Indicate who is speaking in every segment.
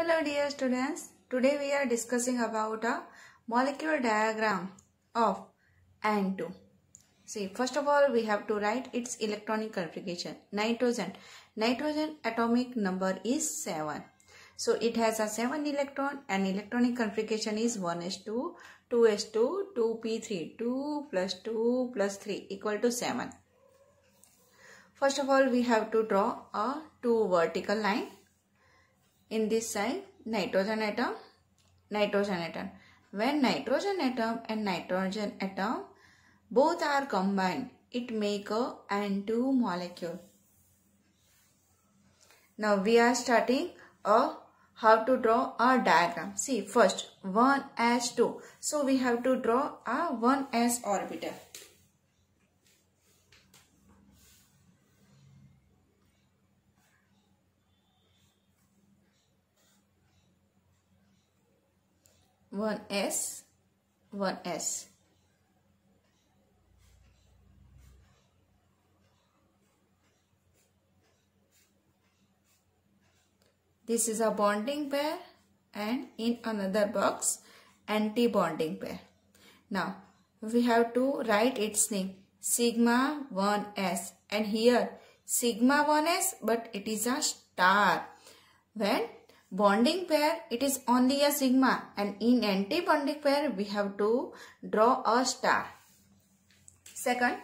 Speaker 1: Hello dear students, today we are discussing about a molecular diagram of N2. See, first of all we have to write its electronic configuration. Nitrogen. Nitrogen atomic number is 7. So it has a 7 electron and electronic configuration is 1s2, 2s2, 2p3, 2 plus 2 plus 3 equal to 7. First of all we have to draw a 2 vertical line in this side nitrogen atom nitrogen atom when nitrogen atom and nitrogen atom both are combined it make a N2 molecule now we are starting a how to draw a diagram. See first 1s2. So we have to draw a 1s orbital. one S, one S. This is a bonding pair and in another box anti-bonding pair. Now we have to write its name sigma 1s and here sigma 1s but it is a star when bonding pair, it is only a sigma and in antibonding pair, we have to draw a star. Second,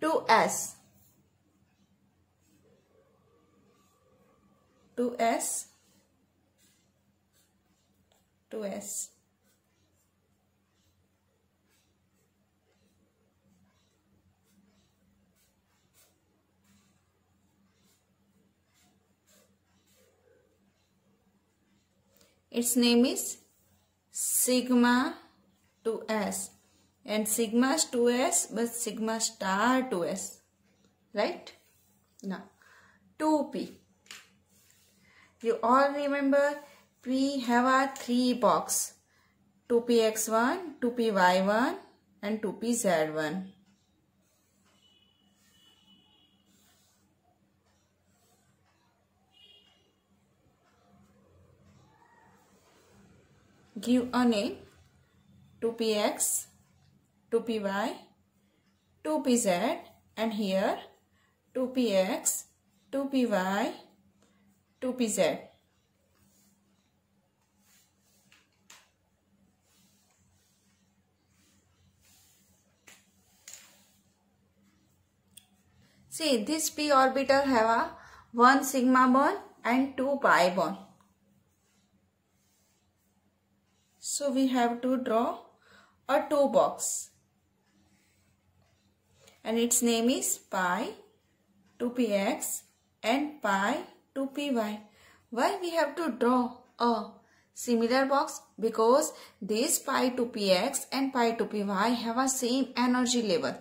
Speaker 1: 2s. 2s. 2s. Its name is sigma 2s and sigma 2s but sigma star 2s right now 2p you all remember we have our three box 2px1 2py1 and 2pz1 give a name 2px, 2py, 2pz and here 2px, 2py, 2pz. See this p orbital have a 1 sigma bond and 2 pi bond. So we have to draw a toe box and its name is pi 2px and pi 2py. Why we have to draw a similar box? Because this pi 2px and pi 2py have a same energy level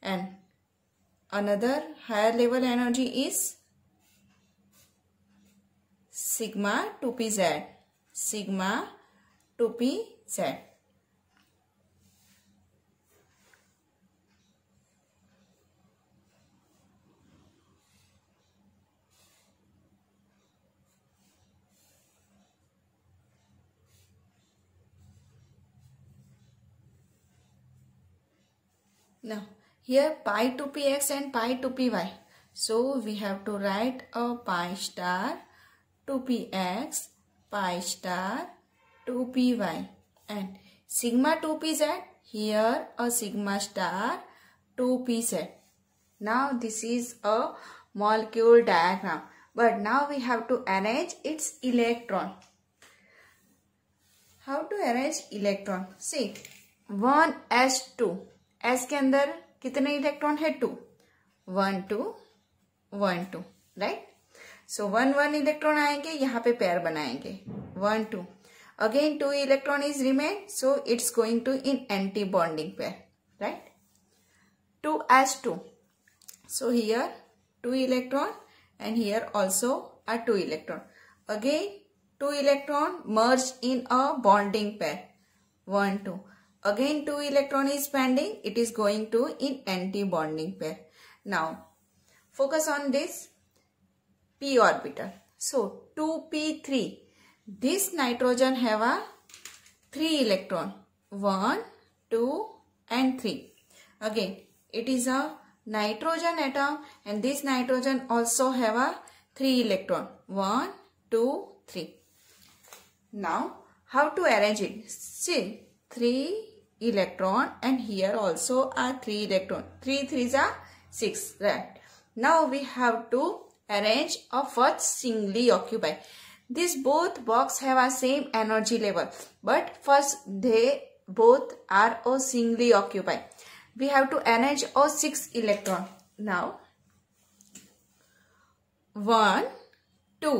Speaker 1: and another higher level energy is sigma 2pz. Sigma to PZ. Now, here pi to px and pi to py. So, we have to write a pi star to px, pi star two P Y and sigma two P Z here a sigma star two P set now this is a molecule diagram but now we have to arrange its electron how to arrange electron see one S two S के अंदर कितने electron है two one two one two right so one one electron आएंगे यहां पे पैर बनाएंगे one two Again, two electron is remain. So, it's going to in anti-bonding pair. Right? Two as 2 So, here 2 electron and here also are 2 electron. Again, 2 electron merged in a bonding pair. 1, 2. Again, 2 electron is bonding. It is going to in anti-bonding pair. Now, focus on this p orbital. So, 2p3 this nitrogen have a 3 electron. 1, 2 and 3. Again, it is a nitrogen atom and this nitrogen also have a 3 electron. one, two, three. Now, how to arrange it? See, 3 electron and here also are 3 electron. 3 3s are 6. Right. Now, we have to arrange a first singly occupy. This both box have a same energy level but first they both are oh singly occupy we have to energy oh six electron now one two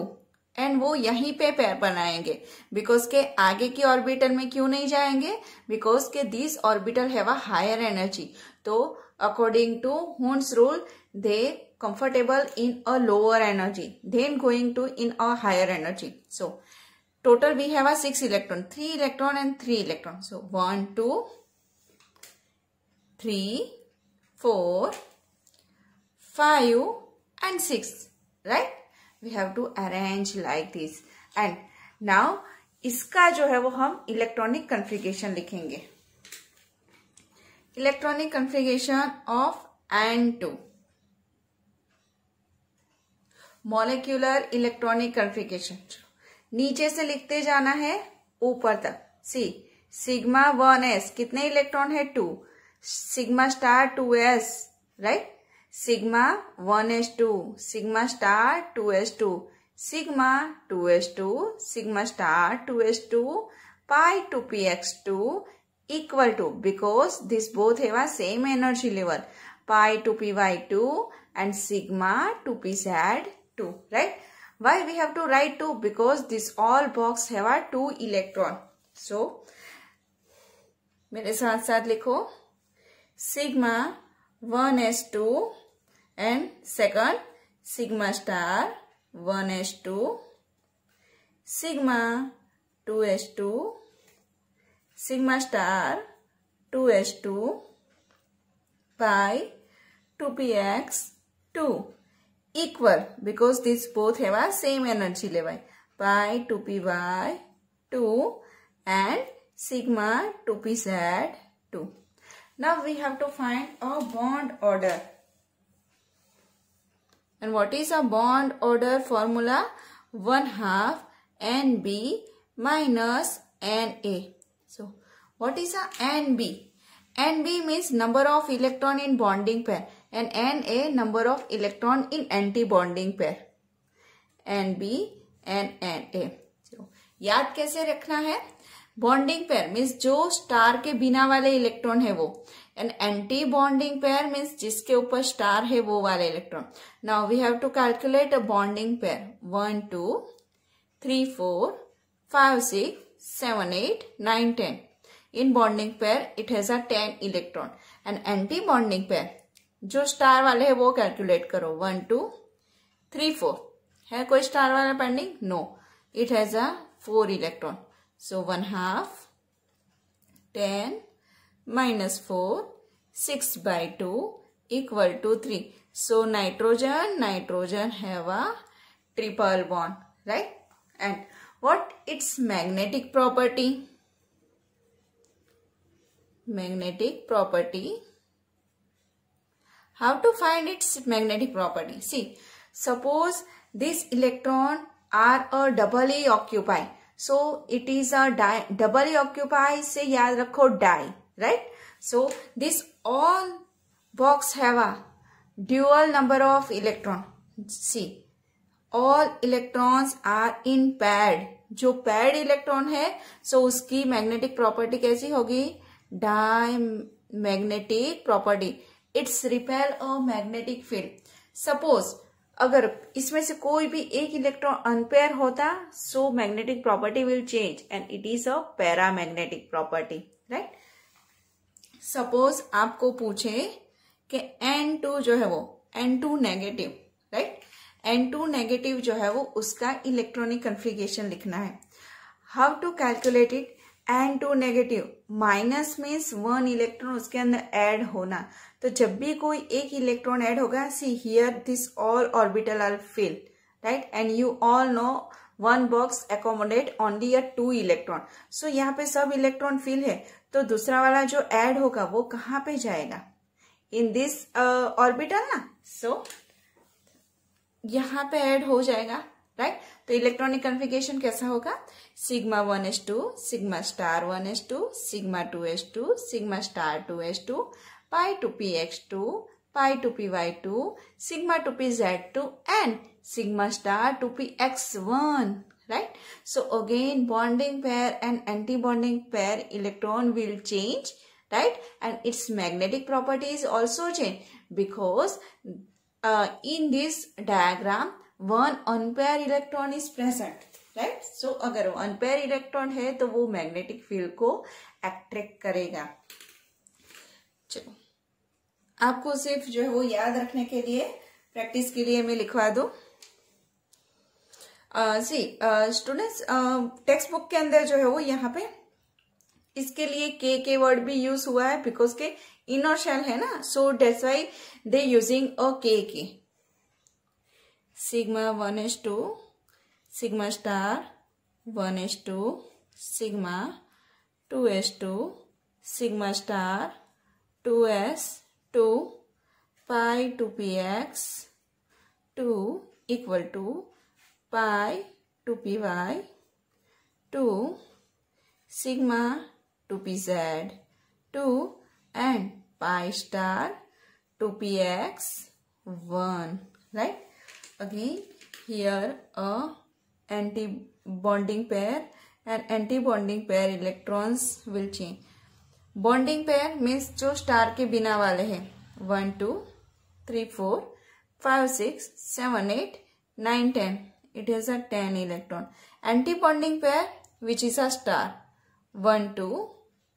Speaker 1: and वो यहीं पे पैर बनाएंगे because के आगे की orbital में क्यों नहीं जाएंगे बिकॉज के this orbital have a higher energy तो according to Hund rule they comfortable in a lower energy then going to in a higher energy so total we have a 6 electron 3 electron and 3 electron so 1 2 3 4 5 and 6 right we have to arrange like this and now इसका जो है वो हम electronic configuration लिखेंगे electronic configuration of N two molecular electronic configuration नीचे से लिखते जाना है ऊपर तक सी सिग्मा वन एस कितने इलेक्ट्रॉन है two sigma star two S right sigma one S two sigma star two S two sigma two S two sigma star two S two this both equal to same energy level pi two P Y two and sigma two P Z two, right why we have to write two? because this all box have a two electron so मेरे साथ साथ लिखो sigma one s two and second sigma star one s two sigma two s two sigma star two s two by 2px two equal because these both have a same energy level pi 2p by 2 and sigma 2p z 2. Now we have to find a bond order. And what is a bond order formula? 1 half NB minus NA. So what is a NB? NB means number of electron in bonding pair. And N A number of electron in anti bonding pair N B N N A याद कैसे रखना है bonding pair means जो star के बिना वाले electron है वो and anti bonding pair means जिसके ऊपर स्टार है वो वाले electron now we have to calculate a bonding pair one two three four five six seven eight nine ten in bonding pair it has a ten electron and anti bonding pair जो star वाले है वो calculate करो one two three four है कोई star वाला bonding no it has a four electron so one half ten minus four six by two equal to three so nitrogen nitrogen have a triple bond right and what its magnetic property magnetic property How to find its magnetic property? See, suppose this electron are a doubly occupy So, it is a di doubly occupy se yaad rakho di right? So, this all box have a dual number of electron. See, all electrons are in paired. जो paired electron है so उसकी magnetic property कैसी होगी diamagnetic property its repel a magnetic field suppose अगर इसमें से कोई भी एक इलेक्ट्रॉन अनपेयर होता so magnetic property will change and it is a paramagnetic property right suppose आपको पूछे कि N2 जो है वो N2 negative right N2 negative जो है वो उसका इलेक्ट्रॉनिक कन्फिगेशन लिखना है how to calculate it N two negative minus means one electron उसके अंदर ऐड होना तो जब भी कोई एक इलेक्ट्रॉन ऐड होगा see here this all orbital are fill right and you all know one box accommodate only a two electron so यहाँ पे सब इलेक्ट्रॉन फिल है तो दूसरा वाला जो ऐड होगा वो कहाँ पे जाएगा इन दिस ऑर्बिटल ना सो so, यहाँ पे ऐड हो जाएगा राइट तो इलेक्ट्रॉनिक कॉन्फ़िगरेशन कैसा होगा sigma one S two sigma star one S two sigma two S two sigma star two S two pi two P X two pi two P Y two sigma two P Z two and sigma star two P X one right so again bonding pair and anti bonding pair electron will change right and its magnetic properties also change because in this diagram one unpaired electron is present right so अगर वो unpaired electron है तो वो magnetic field को attract करेगा चलो आपको सिर्फ जो है वो याद रखने के लिए प्रैक्टिस के लिए मैं लिखवा दू सी स्टूडेंट्स टेक्स्ट बुक के अंदर जो है वो यहाँ पे इसके लिए के के वर्ड भी यूज हुआ है बिकॉज के इनर शेल है ना so that's why they using a K K sigma 1 is two sigma star 1 is two sigma 2 is two sigma star 2s 2 pi 2px 2 equal to pi 2py 2 sigma 2pz 2 and pi star 2px 1 right again here a anti bonding pair and anti bonding pair electrons will change bonding pair means jo star ke bina wale hai 1 2 3 4 5 6 7 8 9 10 it has a 10 electron. anti bonding pair which is a star 1, 2,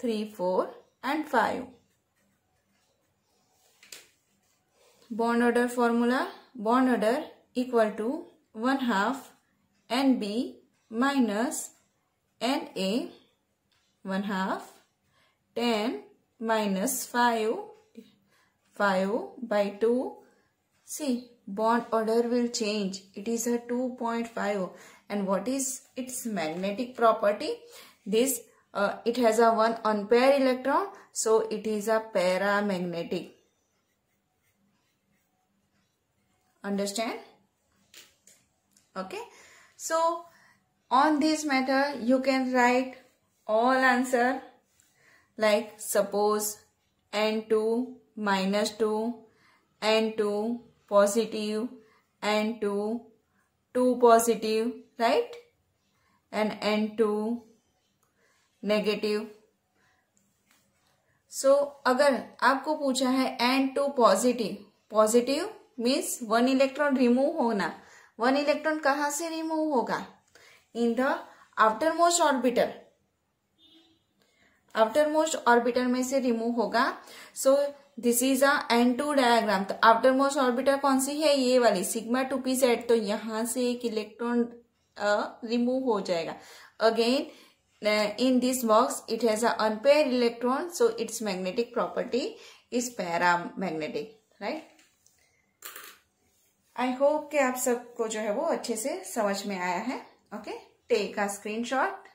Speaker 1: 3, 4 and 5. Bond order formula. Bond order equal to 1 half NB minus NA 1 half 10 minus 5 5 by 2 see bond order will change it is a 2.5 and what is its magnetic property this uh, it has a 1 unpaired electron so it is a paramagnetic understand okay so on this matter you can write all answer like suppose n2 minus 2 n2 positive n2 2 positive right and n2 negative so so, अगर आपको पूछा है N two positive positive means one electron remove होना one electron कहाँ से remove होगा in the after most orbital after most orbital में से रिमूव होगा so this is a N two diagram तो आफ्टर मोस्ट ऑर्बिटर कौन सी है ये वाली सिग्मा टू पी सेट तो यहां से एक इलेक्ट्रॉन रिमूव हो जाएगा again in this box it has a unpaired electron so its magnetic property is paramagnetic right I hope कि आप सबको जो है वो अच्छे से समझ में आया है ओके टेक अ स्क्रीनशॉट